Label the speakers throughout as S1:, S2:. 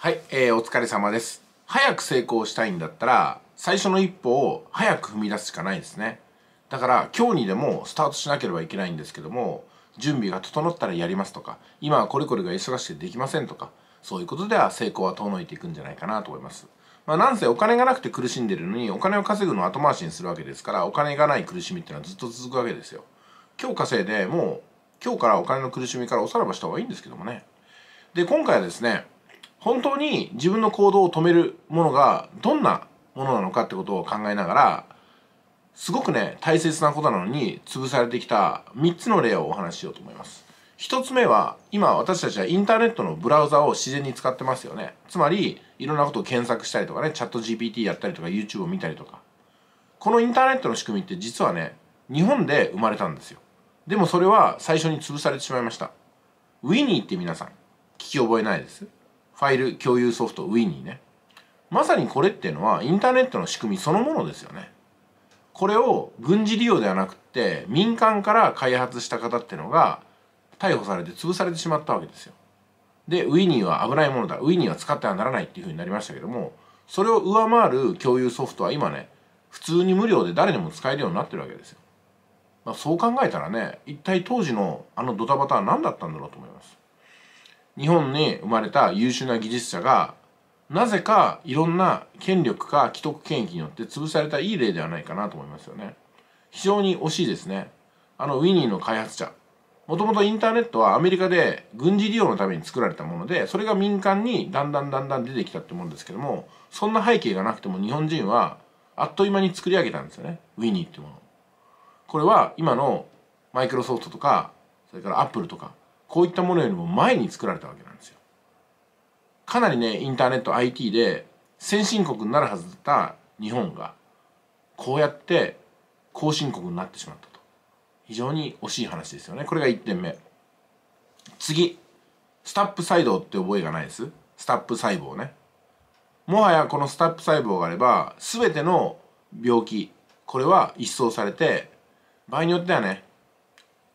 S1: はい、えー、お疲れ様です。早く成功したいんだったら、最初の一歩を早く踏み出すしかないですね。だから、今日にでもスタートしなければいけないんですけども、準備が整ったらやりますとか、今はこれこれが忙しくてできませんとか、そういうことでは成功は遠のいていくんじゃないかなと思います。まあ、なんせお金がなくて苦しんでるのに、お金を稼ぐのを後回しにするわけですから、お金がない苦しみっていうのはずっと続くわけですよ。今日稼いでもう、今日からお金の苦しみからおさらばした方がいいんですけどもね。で、今回はですね、本当に自分の行動を止めるものがどんなものなのかってことを考えながらすごくね大切なことなのに潰されてきた3つの例をお話ししようと思います1つ目は今私たちはインターネットのブラウザを自然に使ってますよねつまりいろんなことを検索したりとかねチャット GPT やったりとか YouTube を見たりとかこのインターネットの仕組みって実はね日本で生まれたんですよでもそれは最初に潰されてしまいました Winnie って皆さん聞き覚えないですファイル共有ソフト Win にねまさにこれっていうのはインターネットの仕組みそのものですよねこれを軍事利用ではなくって民間から開発した方っていうのが逮捕されて潰されてしまったわけですよでウィニーは危ないものだウィニーは使ってはならないっていうふうになりましたけどもそれを上回る共有ソフトは今ね普通に無料で誰でも使えるようになってるわけですよ、まあ、そう考えたらね一体当時のあのドタバタは何だったんだろうと思います日本に生まれた優秀な技術者がなぜかいろんな権力か既得権益によって潰されたいい例ではないかなと思いますよね非常に惜しいですねあのウィニーの開発者もともとインターネットはアメリカで軍事利用のために作られたものでそれが民間にだんだんだんだん出てきたってもんですけどもそんな背景がなくても日本人はあっという間に作り上げたんですよねウィニーってものこれは今のマイクロソフトとかそれからアップルとかこういったものよりも前に作られたわけなんですよ。かなりねインターネット IT で先進国になるはずだった日本がこうやって後進国になってしまったと非常に惜しい話ですよねこれが1点目次スタップ細胞って覚えがないですスタップ細胞ねもはやこのスタップ細胞があれば全ての病気これは一掃されて場合によってはね、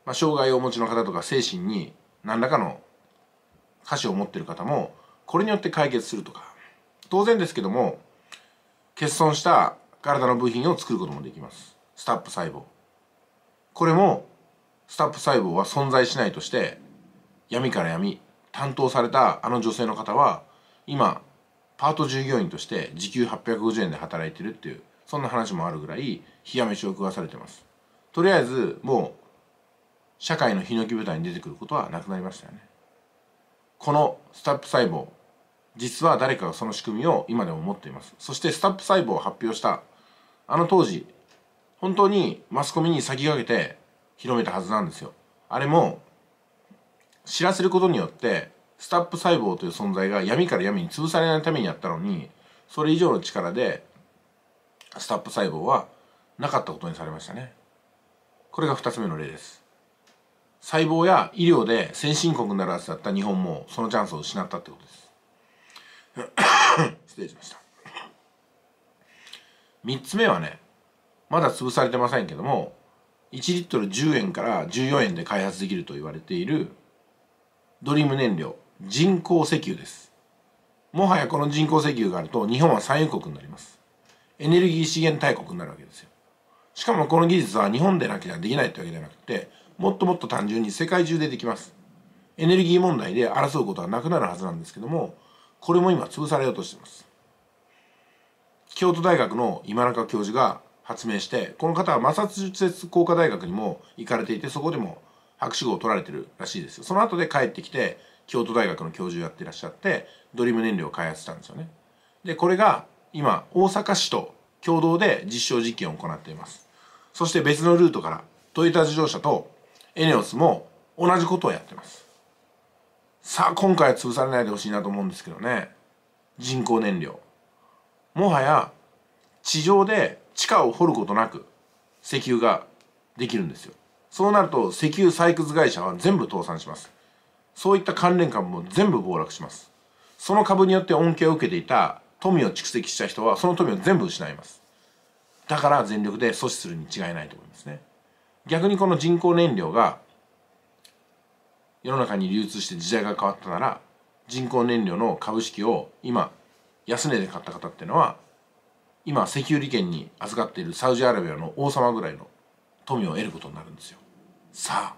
S1: まあ、障害をお持ちの方とか精神に何らかの歌詞を持ってる方もこれによって解決するとか当然ですけども欠損した体の部品を作ることもできますスタップ細胞これもスタップ細胞は存在しないとして闇から闇担当されたあの女性の方は今パート従業員として時給850円で働いてるっていうそんな話もあるぐらい冷や飯を食わされてますとりあえずもう社会のヒノキ舞台に出てくることはなくなりましたよねこのスタップ細胞実は誰かがその仕組みを今でも持っていますそしてスタップ細胞を発表したあの当時本当にマスコミに先駆けて広めたはずなんですよあれも知らせることによってスタップ細胞という存在が闇から闇に潰されないためにやったのにそれ以上の力でスタップ細胞はなかったことにされましたねこれが2つ目の例です細胞や医療で先進国になるはずだった日本もそのチャンスを失ったってことです 失礼しました三つ目はねまだ潰されてませんけども1リットル10円から14円で開発できると言われているドリーム燃料人工石油ですもはやこの人工石油があると日本は産油国になりますエネルギー資源大国になるわけですよしかもこの技術は日本でなきゃできないってわけじゃなくてもっともっと単純に世界中でできますエネルギー問題で争うことはなくなるはずなんですけどもこれも今潰されようとしてます京都大学の今中教授が発明してこの方はマサチューセッツ工科大学にも行かれていてそこでも博士号を取られてるらしいですよその後で帰ってきて京都大学の教授をやってらっしゃってドリーム燃料を開発したんですよねでこれが今大阪市と共同で実証実験を行っていますそして別のルートからトヨタ自動車とエネオスも同じことをやってますさあ今回は潰されないでほしいなと思うんですけどね人工燃料もはや地上で地下を掘ることなく石油ができるんですよそうなると石油採掘会社は全部倒産しますそういった関連株も全部暴落しますその株によって恩恵を受けていた富を蓄積した人はその富を全部失いますだから全力で阻止するに違いないと思いますね逆にこの人工燃料が世の中に流通して時代が変わったなら人工燃料の株式を今安値で買った方っていうのは今石油利権に預かっているサウジアラビアの王様ぐらいの富を得ることになるんですよ。さ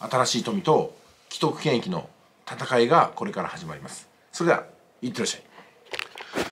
S1: あ新しい富と既得権益の戦いがこれから始まります。それではいってらっしゃい。